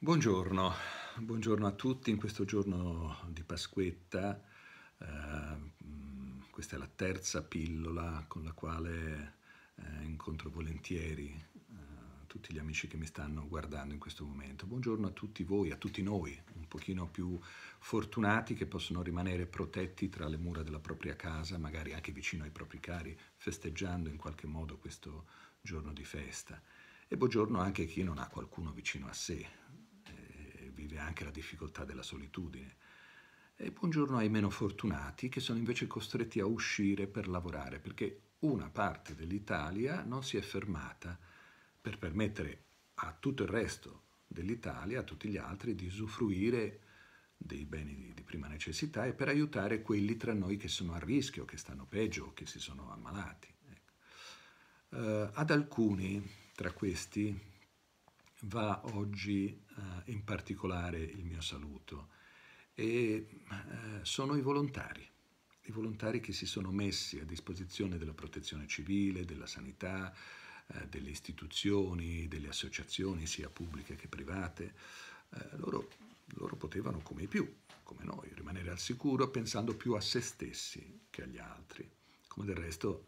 Buongiorno, buongiorno a tutti in questo giorno di Pasquetta, eh, mm, questa è la terza pillola con la quale eh, incontro volentieri eh, tutti gli amici che mi stanno guardando in questo momento. Buongiorno a tutti voi, a tutti noi, un pochino più fortunati che possono rimanere protetti tra le mura della propria casa, magari anche vicino ai propri cari, festeggiando in qualche modo questo giorno di festa. E buongiorno anche a chi non ha qualcuno vicino a sé, vive anche la difficoltà della solitudine. E buongiorno ai meno fortunati che sono invece costretti a uscire per lavorare, perché una parte dell'Italia non si è fermata per permettere a tutto il resto dell'Italia, a tutti gli altri, di usufruire dei beni di, prima necessità e per aiutare quelli tra noi che sono a rischio, che stanno peggio che si sono ammalati. Ecco. Eh, ad alcuni tra questi va oggi eh, in particolare il mio saluto. E, eh, sono i volontari, i volontari che si sono messi a disposizione della protezione civile, della sanità, eh, delle istituzioni, delle associazioni, sia pubbliche che private. Eh, loro, loro potevano, come i più, come noi, rimanere al sicuro pensando più a se stessi che agli altri, come del resto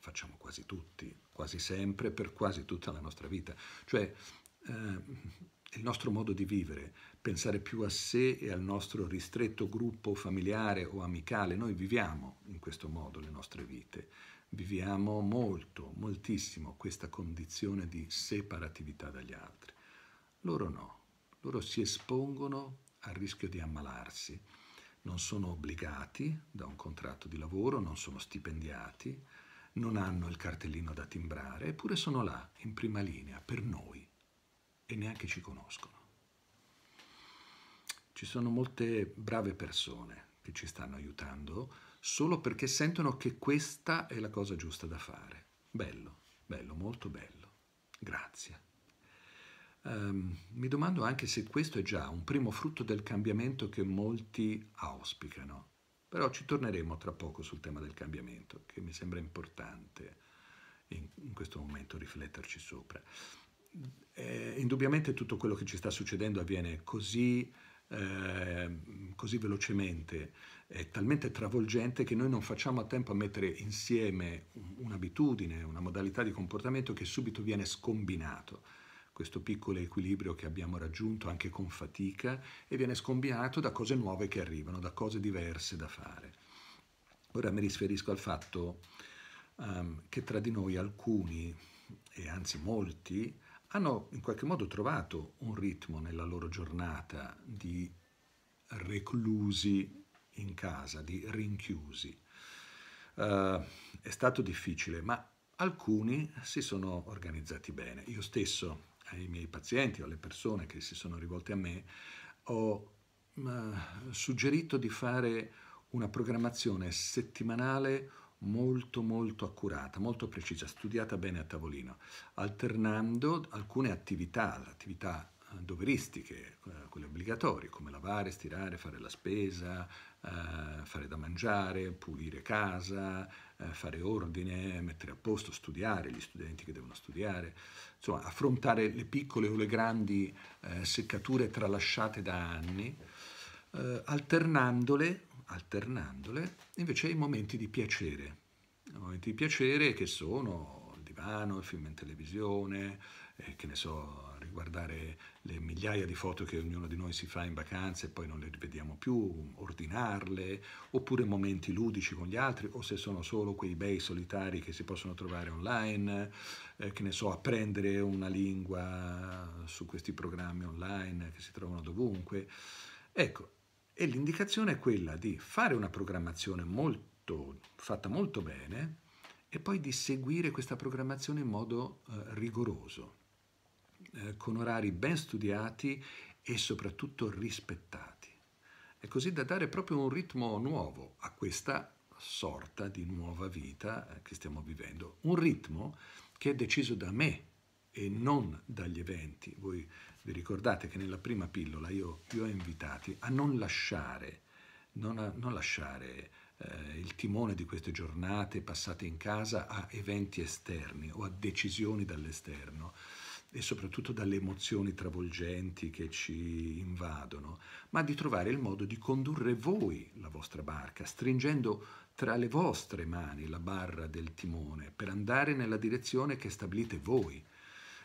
facciamo quasi tutti quasi sempre, per quasi tutta la nostra vita. Cioè eh, il nostro modo di vivere, pensare più a sé e al nostro ristretto gruppo familiare o amicale, noi viviamo in questo modo le nostre vite, viviamo molto, moltissimo questa condizione di separatività dagli altri. Loro no, loro si espongono al rischio di ammalarsi, non sono obbligati da un contratto di lavoro, non sono stipendiati, non hanno il cartellino da timbrare, eppure sono là, in prima linea, per noi, e neanche ci conoscono. Ci sono molte brave persone che ci stanno aiutando solo perché sentono che questa è la cosa giusta da fare. Bello, bello, molto bello. Grazie. Um, mi domando anche se questo è già un primo frutto del cambiamento che molti auspicano però ci torneremo tra poco sul tema del cambiamento, che mi sembra importante in, in questo momento rifletterci sopra. Eh, indubbiamente tutto quello che ci sta succedendo avviene così, eh, così velocemente, è talmente travolgente che noi non facciamo a tempo a mettere insieme un'abitudine, una modalità di comportamento che subito viene scombinato questo piccolo equilibrio che abbiamo raggiunto anche con fatica e viene scombiato da cose nuove che arrivano, da cose diverse da fare. Ora mi riferisco al fatto um, che tra di noi alcuni, e anzi molti, hanno in qualche modo trovato un ritmo nella loro giornata di reclusi in casa, di rinchiusi. Uh, è stato difficile, ma alcuni si sono organizzati bene. Io stesso ai miei pazienti o alle persone che si sono rivolte a me, ho mh, mm, suggerito di fare una programmazione settimanale molto molto accurata, molto precisa, studiata bene a tavolino, alternando alcune attività, attività eh, doveristiche, eh, quelle obbligatorie, come lavare, stirare, fare la spesa, eh, fare da mangiare, pulire casa, eh, fare ordine, mettere a posto, studiare, gli studenti che devono studiare, insomma affrontare le piccole o le grandi eh, seccature tralasciate da anni, eh, alternandole, alternandole invece ai momenti di piacere, momenti di piacere che sono il divano, il film in televisione, eh, che ne so, riguardare le migliaia di foto che ognuno di noi si fa in vacanza e poi non le rivediamo più, ordinarle, oppure momenti ludici con gli altri, o se sono solo quei bei solitari che si possono trovare online, eh, che ne so, apprendere una lingua su questi programmi online che si trovano dovunque. Ecco, e l'indicazione è quella di fare una programmazione molto, fatta molto bene e poi di seguire questa programmazione in modo eh, rigoroso eh, con orari ben studiati e soprattutto rispettati. È così da dare proprio un ritmo nuovo a questa sorta di nuova vita eh, che stiamo vivendo, un ritmo che è deciso da me e non dagli eventi. Voi vi ricordate che nella prima pillola io vi ho invitati a non lasciare, non, a, non lasciare eh, il timone di queste giornate passate in casa a eventi esterni o a decisioni dall'esterno, e soprattutto dalle emozioni travolgenti che ci invadono, ma di trovare il modo di condurre voi la vostra barca, stringendo tra le vostre mani la barra del timone per andare nella direzione che stabilite voi.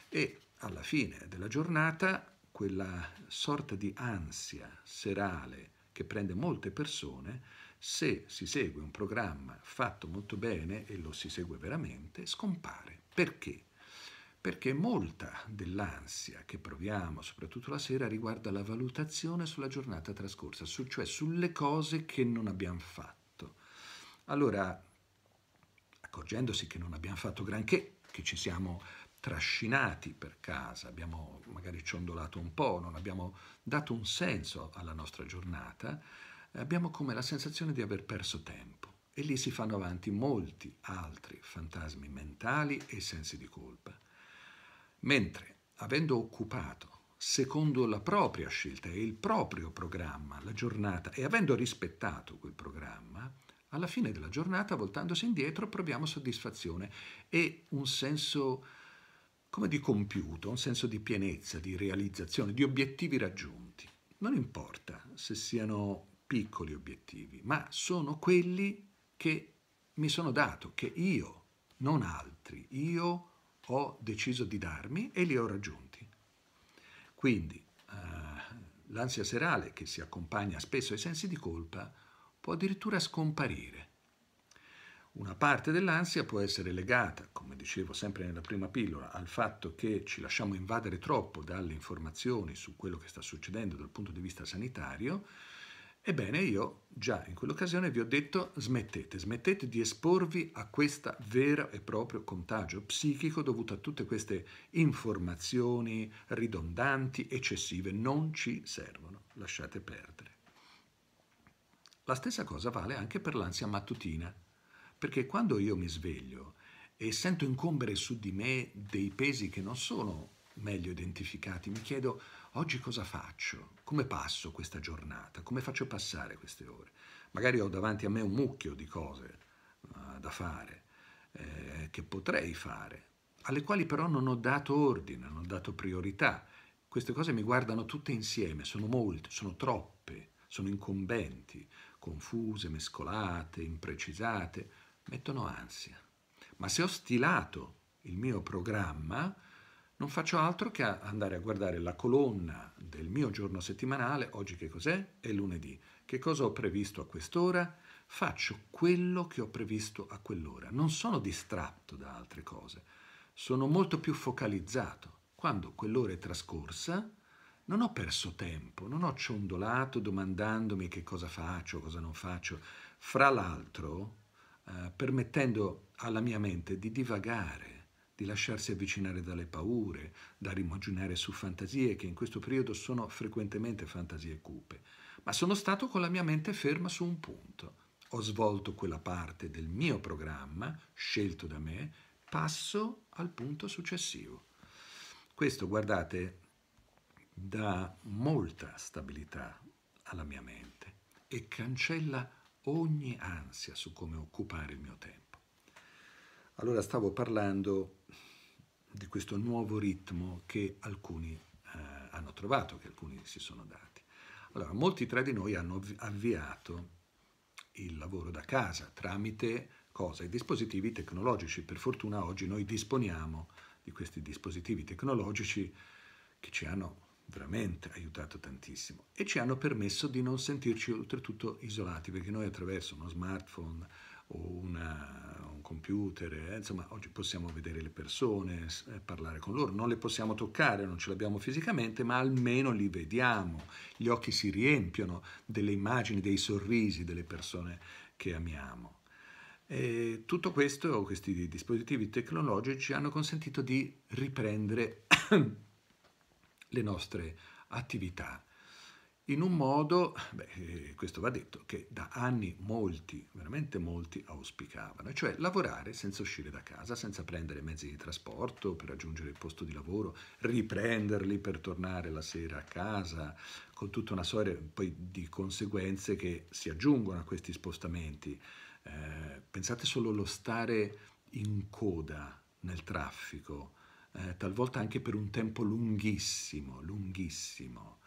E alla fine della giornata quella sorta di ansia serale che prende molte persone, se si segue un programma fatto molto bene e lo si segue veramente, scompare. Perché? perché molta dell'ansia che proviamo, soprattutto la sera, riguarda la valutazione sulla giornata trascorsa, su, cioè sulle cose che non abbiamo fatto. Allora, accorgendosi che non abbiamo fatto granché, che ci siamo trascinati per casa, abbiamo magari ciondolato un po', non abbiamo dato un senso alla nostra giornata, abbiamo come la sensazione di aver perso tempo. E lì si fanno avanti molti altri fantasmi mentali e sensi di colpa mentre avendo occupato secondo la propria scelta e il proprio programma la giornata e avendo rispettato quel programma, alla fine della giornata, voltandosi indietro, proviamo soddisfazione e un senso come di compiuto, un senso di pienezza, di realizzazione, di obiettivi raggiunti. Non importa se siano piccoli obiettivi, ma sono quelli che mi sono dato, che io, non altri, io ho ho deciso di darmi e li ho raggiunti. Quindi eh, l'ansia serale, che si accompagna spesso ai sensi di colpa, può addirittura scomparire. Una parte dell'ansia può essere legata, come dicevo sempre nella prima pillola, al fatto che ci lasciamo invadere troppo dalle informazioni su quello che sta succedendo dal punto di vista sanitario Ebbene, io già in quell'occasione vi ho detto smettete, smettete di esporvi a questo vero e proprio contagio psichico dovuto a tutte queste informazioni ridondanti, eccessive, non ci servono, lasciate perdere. La stessa cosa vale anche per l'ansia mattutina, perché quando io mi sveglio e sento incombere su di me dei pesi che non sono meglio identificati, mi chiedo oggi cosa faccio? Come passo questa giornata? Come faccio passare queste ore? Magari ho davanti a me un mucchio di cose uh, da fare, eh, che potrei fare, alle quali però non ho dato ordine, non ho dato priorità. Queste cose mi guardano tutte insieme, sono molte, sono troppe, sono incombenti, confuse, mescolate, imprecisate, mettono ansia. Ma se ho stilato il mio programma, non faccio altro che andare a guardare la colonna del mio giorno settimanale, oggi che cos'è? È lunedì. Che cosa ho previsto a quest'ora? Faccio quello che ho previsto a quell'ora. Non sono distratto da altre cose, sono molto più focalizzato. Quando quell'ora è trascorsa, non ho perso tempo, non ho ciondolato domandandomi che cosa faccio, cosa non faccio. Fra l'altro, eh, permettendo alla mia mente di divagare di lasciarsi avvicinare dalle paure, da rimaginare su fantasie che in questo periodo sono frequentemente fantasie cupe. Ma sono stato con la mia mente ferma su un punto. Ho svolto quella parte del mio programma, scelto da me, passo al punto successivo. Questo, guardate, dà molta stabilità alla mia mente e cancella ogni ansia su come occupare il mio tempo. Allora stavo parlando di questo nuovo ritmo che alcuni eh, hanno trovato, che alcuni si sono dati. Allora, molti tra di noi hanno avviato il lavoro da casa tramite cosa? I dispositivi tecnologici. Per fortuna oggi noi disponiamo di questi dispositivi tecnologici che ci hanno veramente aiutato tantissimo e ci hanno permesso di non sentirci oltretutto isolati perché noi attraverso uno smartphone o una, computer, eh, insomma oggi possiamo vedere le persone, eh, parlare con loro, non le possiamo toccare, non ce le abbiamo fisicamente, ma almeno li vediamo, gli occhi si riempiono delle immagini, dei sorrisi delle persone che amiamo. E tutto questo, questi dispositivi tecnologici hanno consentito di riprendere le nostre attività in un modo, beh, eh, questo va detto, che da anni molti, veramente molti auspicavano, cioè lavorare senza uscire da casa, senza prendere mezzi di trasporto per raggiungere il posto di lavoro, riprenderli per tornare la sera a casa, con tutta una serie poi di conseguenze che si aggiungono a questi spostamenti. Eh, pensate solo allo stare in coda nel traffico, eh, talvolta anche per un tempo lunghissimo, lunghissimo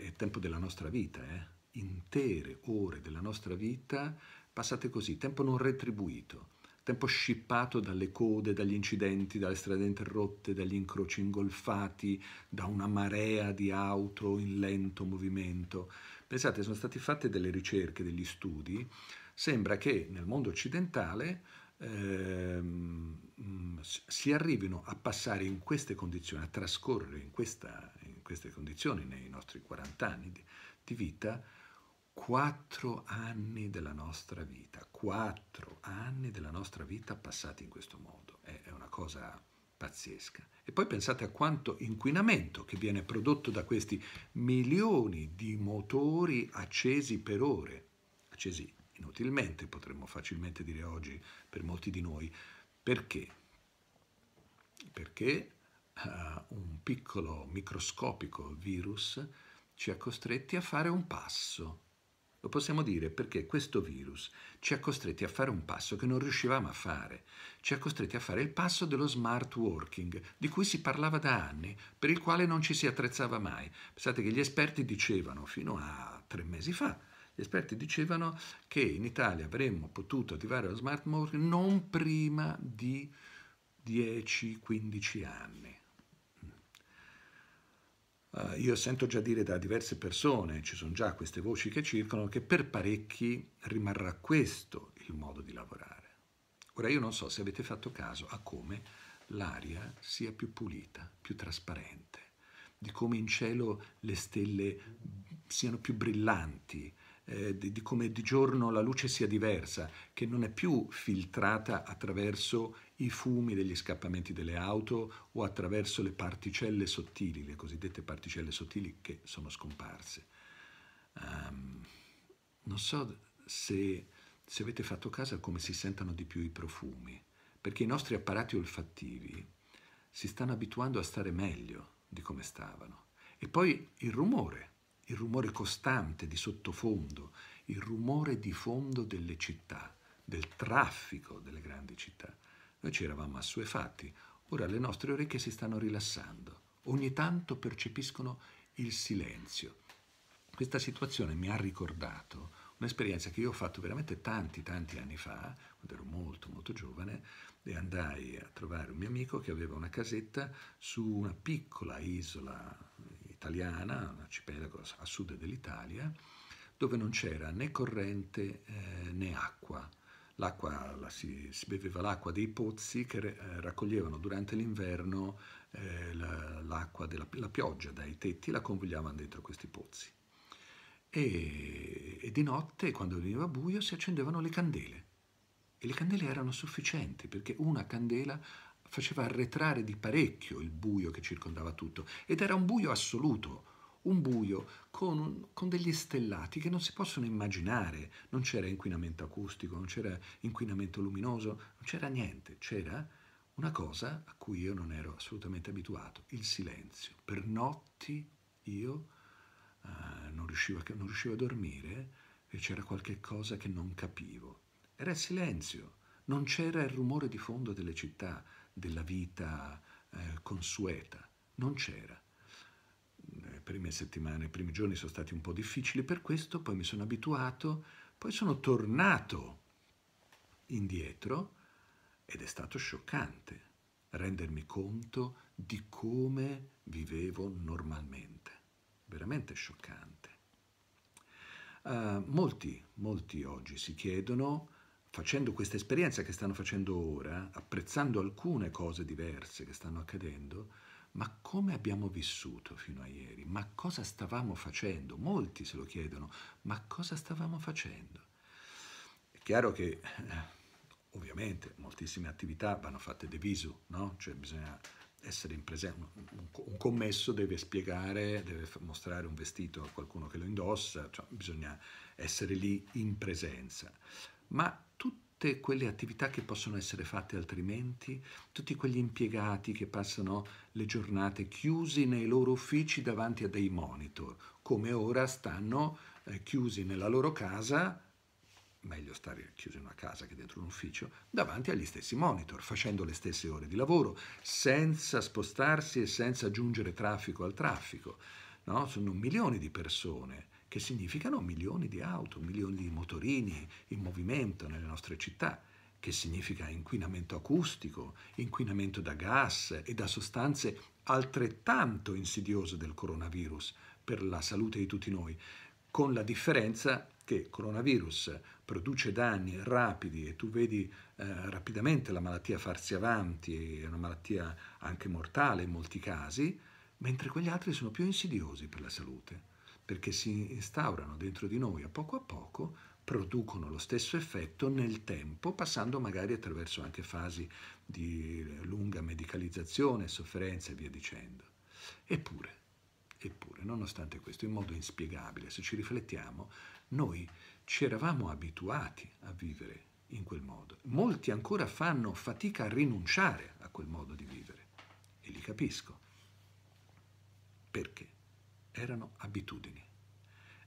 è tempo della nostra vita, eh? intere ore della nostra vita passate così, tempo non retribuito, tempo scippato dalle code, dagli incidenti, dalle strade interrotte, dagli incroci ingolfati, da una marea di auto in lento movimento. Pensate, sono state fatte delle ricerche, degli studi, sembra che nel mondo occidentale ehm, mm, si arrivino a passare in queste condizioni, a trascorrere in questa, queste condizioni, nei nostri 40 anni di, di vita, 4 anni della nostra vita, 4 anni della nostra vita passati in questo modo. È, è una cosa pazzesca. E poi pensate a quanto inquinamento che viene prodotto da questi milioni di motori accesi per ore, accesi inutilmente, potremmo facilmente dire oggi per molti di noi. Perché? Perché uh, un piccolo microscopico virus ci ha costretti a fare un passo. Lo possiamo dire perché questo virus ci ha costretti a fare un passo che non riuscivamo a fare, ci ha costretti a fare il passo dello smart working, di cui si parlava da anni, per il quale non ci si attrezzava mai. Pensate che gli esperti dicevano, fino a tre mesi fa, gli esperti dicevano che in Italia avremmo potuto attivare lo smart working non prima di 10-15 anni. Uh, io sento già dire da diverse persone, ci sono già queste voci che circolano, che per parecchi rimarrà questo il modo di lavorare. Ora io non so se avete fatto caso a come l'aria sia più pulita, più trasparente, di come in cielo le stelle siano più brillanti, eh, di, di come di giorno la luce sia diversa, che non è più filtrata attraverso i fumi degli scappamenti delle auto o attraverso le particelle sottili, le cosiddette particelle sottili che sono scomparse. Um, non so se, se avete fatto caso a come si sentano di più i profumi, perché i nostri apparati olfattivi si stanno abituando a stare meglio di come stavano. E poi il rumore, il rumore costante di sottofondo, il rumore di fondo delle città, del traffico delle grandi città. Noi ci eravamo assuefatti, ora le nostre orecchie si stanno rilassando, ogni tanto percepiscono il silenzio. Questa situazione mi ha ricordato un'esperienza che io ho fatto veramente tanti, tanti anni fa, quando ero molto, molto giovane, e andai a trovare un mio amico che aveva una casetta su una piccola isola italiana, un arcipelago a sud dell'Italia, dove non c'era né corrente eh, né acqua la si, si, beveva l'acqua dei pozzi che eh, raccoglievano durante l'inverno eh, l'acqua della la pioggia dai tetti, e la convogliavano dentro questi pozzi. E, e di notte, quando veniva buio, si accendevano le candele. E le candele erano sufficienti perché una candela faceva arretrare di parecchio il buio che circondava tutto ed era un buio assoluto, un buio con, un, con, degli stellati che non si possono immaginare. Non c'era inquinamento acustico, non c'era inquinamento luminoso, non c'era niente, c'era una cosa a cui io non ero assolutamente abituato, il silenzio. Per notti io eh, non, riuscivo a, non riuscivo a dormire e c'era qualche cosa che non capivo. Era il silenzio, non c'era il rumore di fondo delle città, della vita eh, consueta, non c'era le prime settimane, i primi giorni sono stati un po' difficili per questo, poi mi sono abituato, poi sono tornato indietro ed è stato scioccante rendermi conto di come vivevo normalmente. Veramente scioccante. Uh, molti, molti oggi si chiedono, facendo questa esperienza che stanno facendo ora, apprezzando alcune cose diverse che stanno accadendo, ma come abbiamo vissuto fino a ieri? Ma cosa stavamo facendo? Molti se lo chiedono, ma cosa stavamo facendo? È chiaro che eh, ovviamente moltissime attività vanno fatte de visu, no? Cioè bisogna essere in presenza, un, commesso deve spiegare, deve mostrare un vestito a qualcuno che lo indossa, cioè bisogna essere lì in presenza. Ma tutti tutte quelle attività che possono essere fatte altrimenti, tutti quegli impiegati che passano le giornate chiusi nei loro uffici davanti a dei monitor, come ora stanno eh, chiusi nella loro casa, meglio stare chiusi in una casa che dentro un ufficio, davanti agli stessi monitor, facendo le stesse ore di lavoro, senza spostarsi e senza aggiungere traffico al traffico. No? Sono milioni di persone che significano milioni di auto, milioni di motorini in movimento nelle nostre città, che significa inquinamento acustico, inquinamento da gas e da sostanze altrettanto insidiose del coronavirus per la salute di tutti noi, con la differenza che il coronavirus produce danni rapidi e tu vedi eh, rapidamente la malattia farsi avanti, è una malattia anche mortale in molti casi, mentre quegli altri sono più insidiosi per la salute perché si instaurano dentro di noi a poco a poco, producono lo stesso effetto nel tempo, passando magari attraverso anche fasi di lunga medicalizzazione, sofferenza e via dicendo. Eppure, eppure, nonostante questo, in modo inspiegabile, se ci riflettiamo, noi ci eravamo abituati a vivere in quel modo. Molti ancora fanno fatica a rinunciare a quel modo di vivere. E li capisco. Perché? erano abitudini.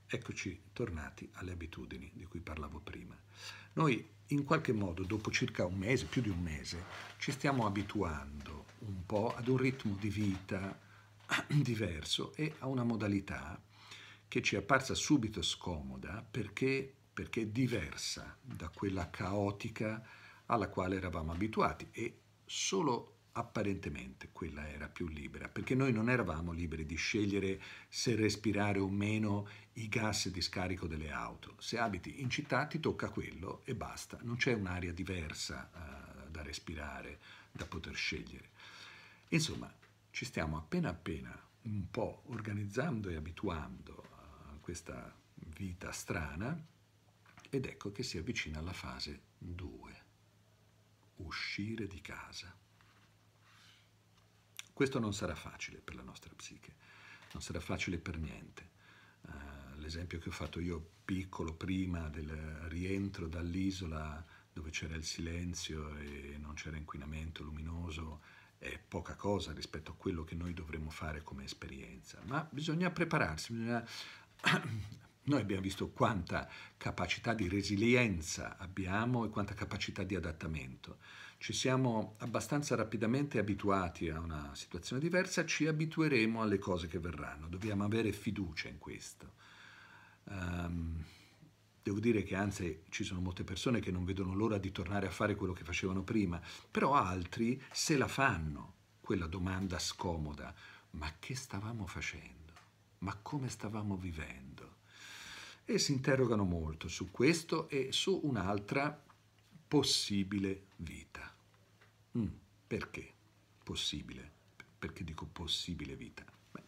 Eccoci tornati alle abitudini di cui parlavo prima. Noi in qualche modo, dopo circa un mese, più di un mese, ci stiamo abituando un po' ad un ritmo di vita diverso e a una modalità che ci è apparsa subito scomoda perché, perché è diversa da quella caotica alla quale eravamo abituati e solo apparentemente quella era più libera, perché noi non eravamo liberi di scegliere se respirare o meno i gas di scarico delle auto. Se abiti in città ti tocca quello e basta, non c'è un'aria diversa uh, da respirare, da poter scegliere. Insomma, ci stiamo appena appena un po' organizzando e abituando eh, a questa vita strana ed ecco che si avvicina alla fase 2, uscire di casa. Questo non sarà facile per la nostra psiche, non sarà facile per niente. Uh, l'esempio che ho fatto io piccolo prima del rientro dall'isola dove c'era il silenzio e non c'era inquinamento luminoso è poca cosa rispetto a quello che noi dovremmo fare come esperienza, ma bisogna prepararsi, bisogna noi abbiamo visto quanta capacità di resilienza abbiamo e quanta capacità di adattamento. Ci siamo abbastanza rapidamente abituati a una situazione diversa, ci abitueremo alle cose che verranno, dobbiamo avere fiducia in questo. Um, devo dire che anzi ci sono molte persone che non vedono l'ora di tornare a fare quello che facevano prima, però altri se la fanno quella domanda scomoda, ma che stavamo facendo? Ma come stavamo vivendo? e si interrogano molto su questo e su un'altra possibile vita. Mm, perché possibile? Perché dico possibile vita? Beh,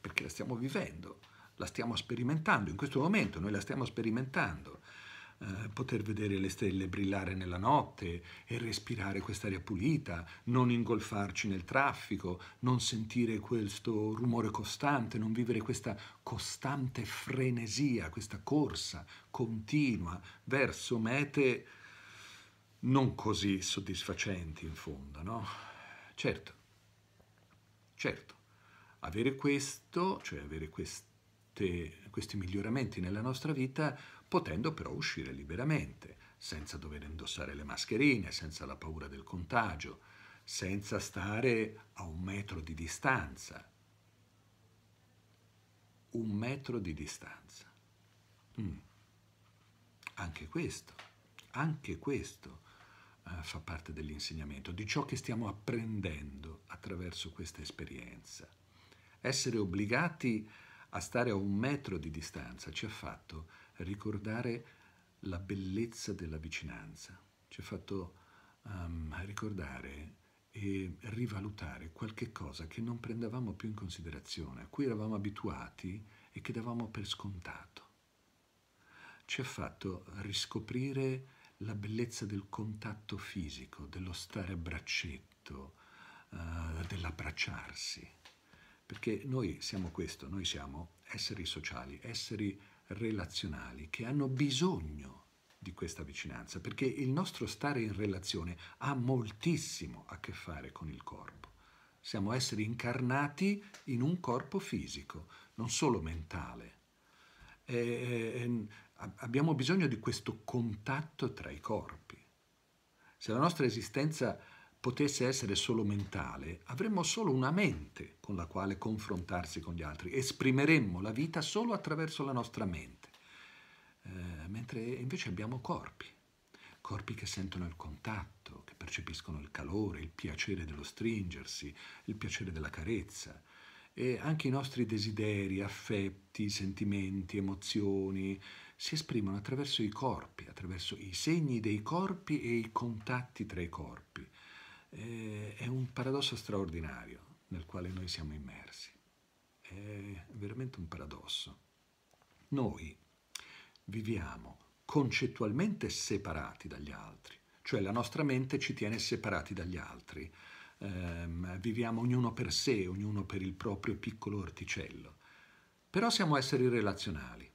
perché la stiamo vivendo, la stiamo sperimentando in questo momento, noi la stiamo sperimentando. Eh, poter vedere le stelle brillare nella notte e respirare quest'aria pulita, non ingolfarci nel traffico, non sentire questo rumore costante, non vivere questa costante frenesia, questa corsa continua verso mete non così soddisfacenti in fondo, no? Certo, certo, avere questo, cioè avere queste, questi miglioramenti nella nostra vita, potendo però uscire liberamente, senza dover indossare le mascherine, senza la paura del contagio, senza stare a un metro di distanza. Un metro di distanza. Mm. Anche questo, anche questo eh, fa parte dell'insegnamento, di ciò che stiamo apprendendo attraverso questa esperienza. Essere obbligati a stare a un metro di distanza ci ha fatto ricordare la bellezza della vicinanza, ci ha fatto um, ricordare e rivalutare qualche cosa che non prendevamo più in considerazione, a cui eravamo abituati e che davamo per scontato. Ci ha fatto riscoprire la bellezza del contatto fisico, dello stare a braccetto, uh, dell'abbracciarsi, perché noi siamo questo, noi siamo esseri sociali, esseri relazionali che hanno bisogno di questa vicinanza, perché il nostro stare in relazione ha moltissimo a che fare con il corpo. Siamo esseri incarnati in un corpo fisico, non solo mentale. E, e, abbiamo bisogno di questo contatto tra i corpi. Se la nostra esistenza potesse essere solo mentale, avremmo solo una mente con la quale confrontarsi con gli altri, esprimeremmo la vita solo attraverso la nostra mente, eh, mentre invece abbiamo corpi, corpi che sentono il contatto, che percepiscono il calore, il piacere dello stringersi, il piacere della carezza e anche i nostri desideri, affetti, sentimenti, emozioni si esprimono attraverso i corpi, attraverso i segni dei corpi e i contatti tra i corpi eh, è un paradosso straordinario nel quale noi siamo immersi. È veramente un paradosso. Noi viviamo concettualmente separati dagli altri, cioè la nostra mente ci tiene separati dagli altri. Um, viviamo ognuno per sé, ognuno per il proprio piccolo orticello. Però siamo esseri relazionali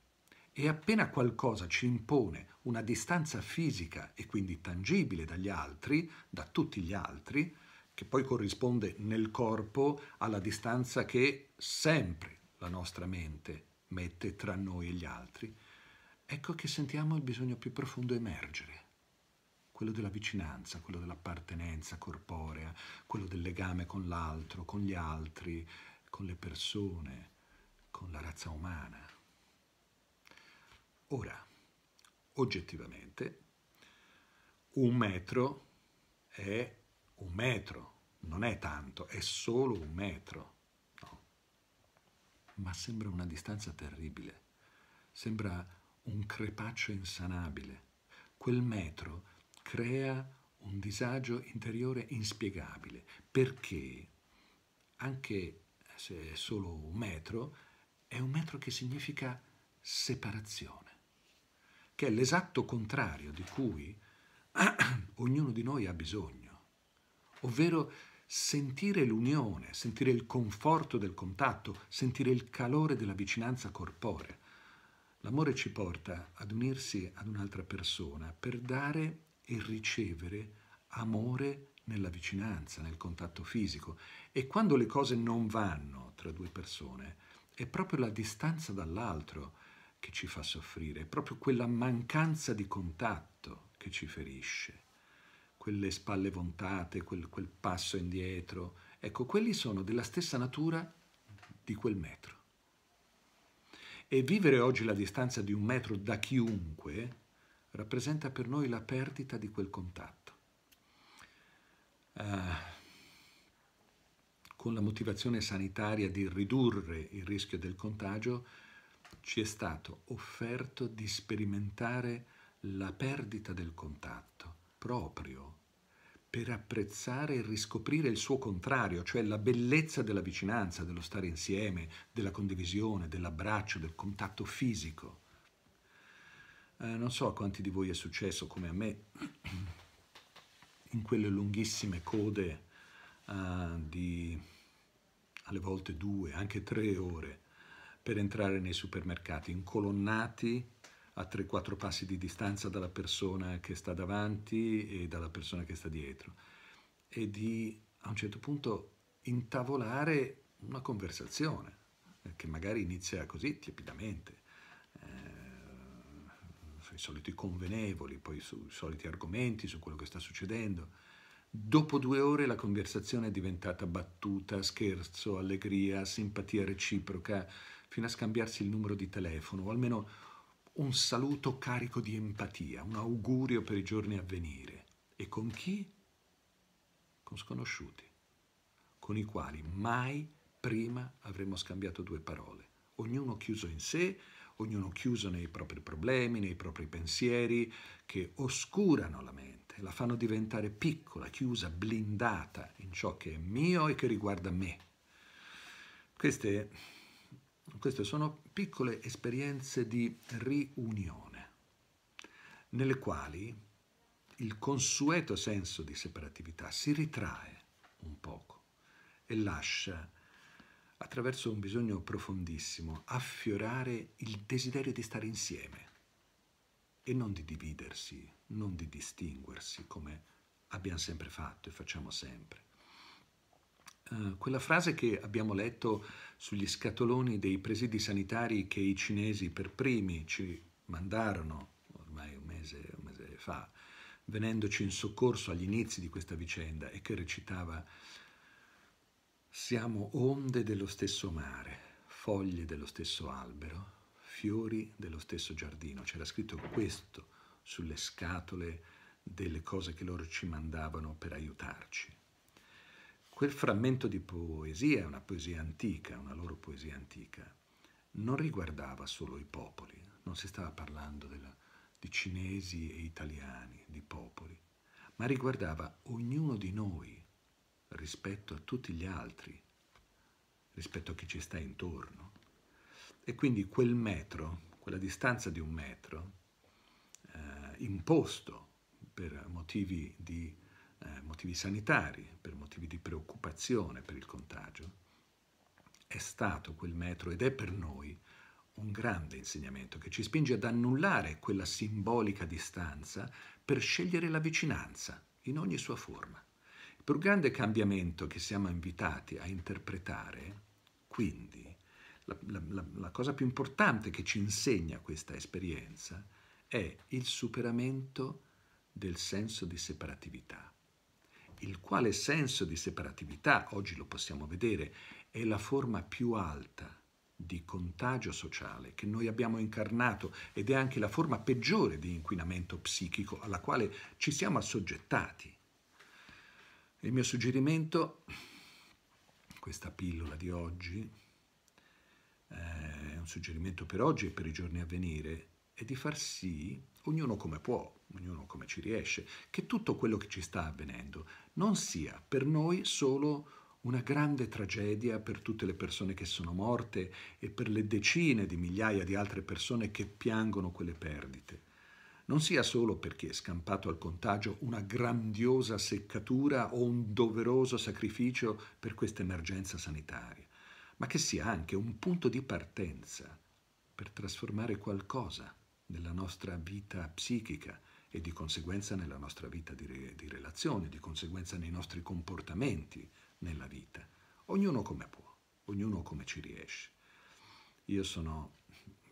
e appena qualcosa ci impone una distanza fisica e quindi tangibile dagli altri, da tutti gli altri, che poi corrisponde nel corpo alla distanza che sempre la nostra mente mette tra noi e gli altri, ecco che sentiamo il bisogno più profondo emergere, quello della vicinanza, quello dell'appartenenza corporea, quello del legame con l'altro, con gli altri, con le persone, con la razza umana. Ora, oggettivamente un metro è un metro, non è tanto, è solo un metro. No. Ma sembra una distanza terribile, sembra un crepaccio insanabile. Quel metro crea un disagio interiore inspiegabile, perché anche se è solo un metro, è un metro che significa separazione che è l'esatto contrario di cui ognuno di noi ha bisogno, ovvero sentire l'unione, sentire il conforto del contatto, sentire il calore della vicinanza corporea. L'amore ci porta ad unirsi ad un'altra persona per dare e ricevere amore nella vicinanza, nel contatto fisico. E quando le cose non vanno tra due persone, è proprio la distanza dall'altro che ci fa soffrire, è proprio quella mancanza di contatto che ci ferisce, quelle spalle vontate, quel, quel passo indietro, ecco, quelli sono della stessa natura di quel metro. E vivere oggi la distanza di un metro da chiunque rappresenta per noi la perdita di quel contatto. Uh, con la motivazione sanitaria di ridurre il rischio del contagio, ci è stato offerto di sperimentare la perdita del contatto proprio per apprezzare e riscoprire il suo contrario, cioè la bellezza della vicinanza, dello stare insieme, della condivisione, dell'abbraccio, del contatto fisico. Eh, non so a quanti di voi è successo come a me in quelle lunghissime code eh, di alle volte due, anche tre ore per entrare nei supermercati, incolonnati a 3-4 passi di distanza dalla persona che sta davanti e dalla persona che sta dietro e di a un certo punto intavolare una conversazione eh, che magari inizia così tiepidamente, eh, sui soliti convenevoli, poi sui soliti argomenti, su quello che sta succedendo. Dopo due ore la conversazione è diventata battuta, scherzo, allegria, simpatia reciproca, fino a scambiarsi il numero di telefono, o almeno un saluto carico di empatia, un augurio per i giorni a venire. E con chi? Con sconosciuti, con i quali mai prima avremmo scambiato due parole, ognuno chiuso in sé, ognuno chiuso nei propri problemi, nei propri pensieri, che oscurano la mente, la fanno diventare piccola, chiusa, blindata in ciò che è mio e che riguarda me. Queste queste sono piccole esperienze di riunione, nelle quali il consueto senso di separatività si ritrae un poco e lascia, attraverso un bisogno profondissimo, affiorare il desiderio di stare insieme e non di dividersi, non di distinguersi come abbiamo sempre fatto e facciamo sempre. Eh, quella frase che abbiamo letto sugli scatoloni dei presidi sanitari che i cinesi per primi ci mandarono ormai un mese, un mese fa, venendoci in soccorso agli inizi di questa vicenda e che recitava siamo onde dello stesso mare, foglie dello stesso albero, fiori dello stesso giardino. C'era scritto questo sulle scatole delle cose che loro ci mandavano per aiutarci quel frammento di poesia, una poesia antica, una loro poesia antica, non riguardava solo i popoli, non si stava parlando della, di cinesi e italiani, di popoli, ma riguardava ognuno di noi rispetto a tutti gli altri, rispetto a chi ci sta intorno. E quindi quel metro, quella distanza di un metro, eh, imposto per motivi di eh, motivi sanitari, per motivi di preoccupazione per il contagio, è stato quel metro ed è per noi un grande insegnamento che ci spinge ad annullare quella simbolica distanza per scegliere la vicinanza in ogni sua forma. Il più grande cambiamento che siamo invitati a interpretare, quindi, la, la, la, cosa più importante che ci insegna questa esperienza è il superamento del senso di separatività il quale senso di separatività, oggi lo possiamo vedere, è la forma più alta di contagio sociale che noi abbiamo incarnato ed è anche la forma peggiore di inquinamento psichico alla quale ci siamo assoggettati. Il mio suggerimento, questa pillola di oggi, eh, è un suggerimento per oggi e per i giorni a venire, è di far sì, ognuno come può, ognuno come ci riesce, che tutto quello che ci sta avvenendo non sia per noi solo una grande tragedia per tutte le persone che sono morte e per le decine di migliaia di altre persone che piangono quelle perdite. Non sia solo perché è scampato al contagio una grandiosa seccatura o un doveroso sacrificio per questa emergenza sanitaria, ma che sia anche un punto di partenza per trasformare qualcosa nella nostra vita psichica e di conseguenza nella nostra vita di, re, di relazione, di conseguenza nei nostri comportamenti nella vita. Ognuno come può, ognuno come ci riesce. Io sono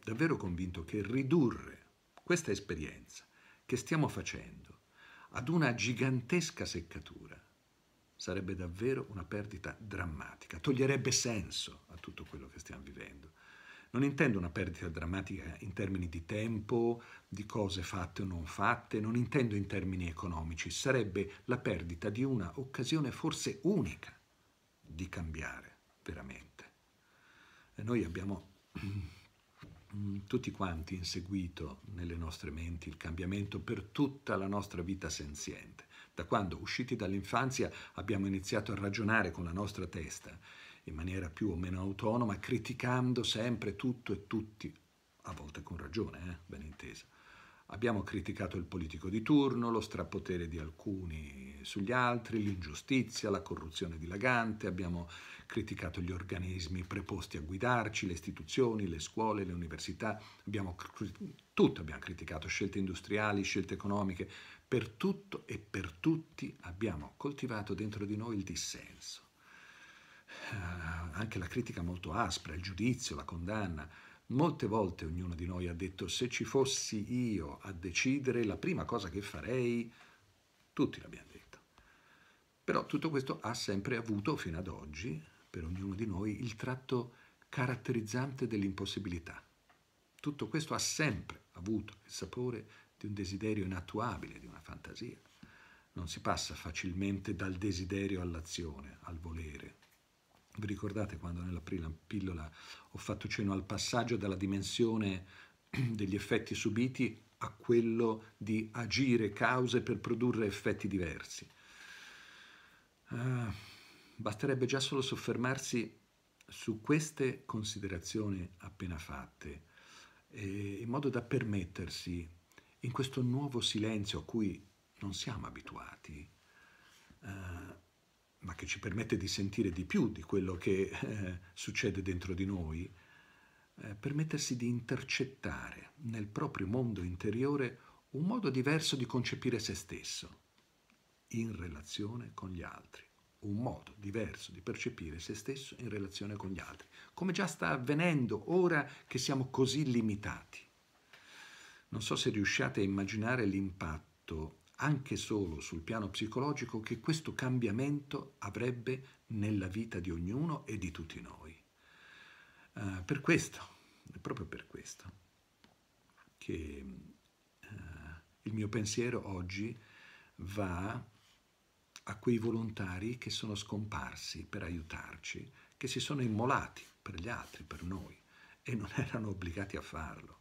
davvero convinto che ridurre questa esperienza che stiamo facendo ad una gigantesca seccatura sarebbe davvero una perdita drammatica, toglierebbe senso a tutto quello che stiamo vivendo. Non intendo una perdita drammatica in termini di tempo, di cose fatte o non fatte, non intendo in termini economici, sarebbe la perdita di una occasione forse unica di cambiare veramente. E noi abbiamo tutti quanti inseguito nelle nostre menti il cambiamento per tutta la nostra vita senziente. Da quando, usciti dall'infanzia, abbiamo iniziato a ragionare con la nostra testa in maniera più o meno autonoma, criticando sempre tutto e tutti, a volte con ragione, eh? ben intesa. Abbiamo criticato il politico di turno, lo strapotere di alcuni sugli altri, l'ingiustizia, la corruzione dilagante, abbiamo criticato gli organismi preposti a guidarci, le istituzioni, le scuole, le università, abbiamo tutto abbiamo criticato, scelte industriali, scelte economiche, per tutto e per tutti abbiamo coltivato dentro di noi il dissenso. Eh, anche la critica molto aspra, il giudizio, la condanna. Molte volte ognuno di noi ha detto se ci fossi io a decidere la prima cosa che farei, tutti l'abbiamo detto. Però tutto questo ha sempre avuto fino ad oggi, per ognuno di noi, il tratto caratterizzante dell'impossibilità. Tutto questo ha sempre avuto il sapore di un desiderio inattuabile, di una fantasia. Non si passa facilmente dal desiderio all'azione, al volere, vi ricordate quando nell'aprile pillola ho fatto cenno al passaggio dalla dimensione degli effetti subiti a quello di agire cause per produrre effetti diversi? Uh, basterebbe già solo soffermarsi su queste considerazioni appena fatte, eh, in modo da permettersi, in questo nuovo silenzio a cui non siamo abituati, eh, ma che ci permette di sentire di più di quello che eh, succede dentro di noi, eh, permettersi di intercettare nel proprio mondo interiore un modo diverso di concepire se stesso in relazione con gli altri, un modo diverso di percepire se stesso in relazione con gli altri, come già sta avvenendo ora che siamo così limitati. Non so se riusciate a immaginare l'impatto anche solo sul piano psicologico, che questo cambiamento avrebbe nella vita di ognuno e di tutti noi. Uh, per questo, è proprio per questo, che uh, il mio pensiero oggi va a quei volontari che sono scomparsi per aiutarci, che si sono immolati per gli altri, per noi, e non erano obbligati a farlo,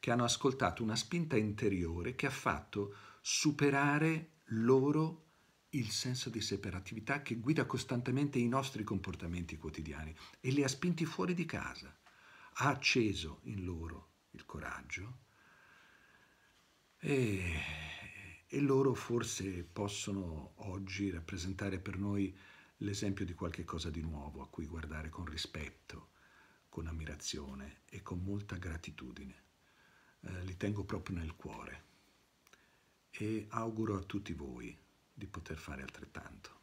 che hanno ascoltato una spinta interiore che ha fatto superare loro il senso di separatività che guida costantemente i nostri comportamenti quotidiani e li ha spinti fuori di casa. Ha acceso in loro il coraggio e, e loro forse possono oggi rappresentare per noi l'esempio di qualche cosa di nuovo a cui guardare con rispetto, con ammirazione e con molta gratitudine. Eh, li tengo proprio nel cuore e auguro a tutti voi di poter fare altrettanto.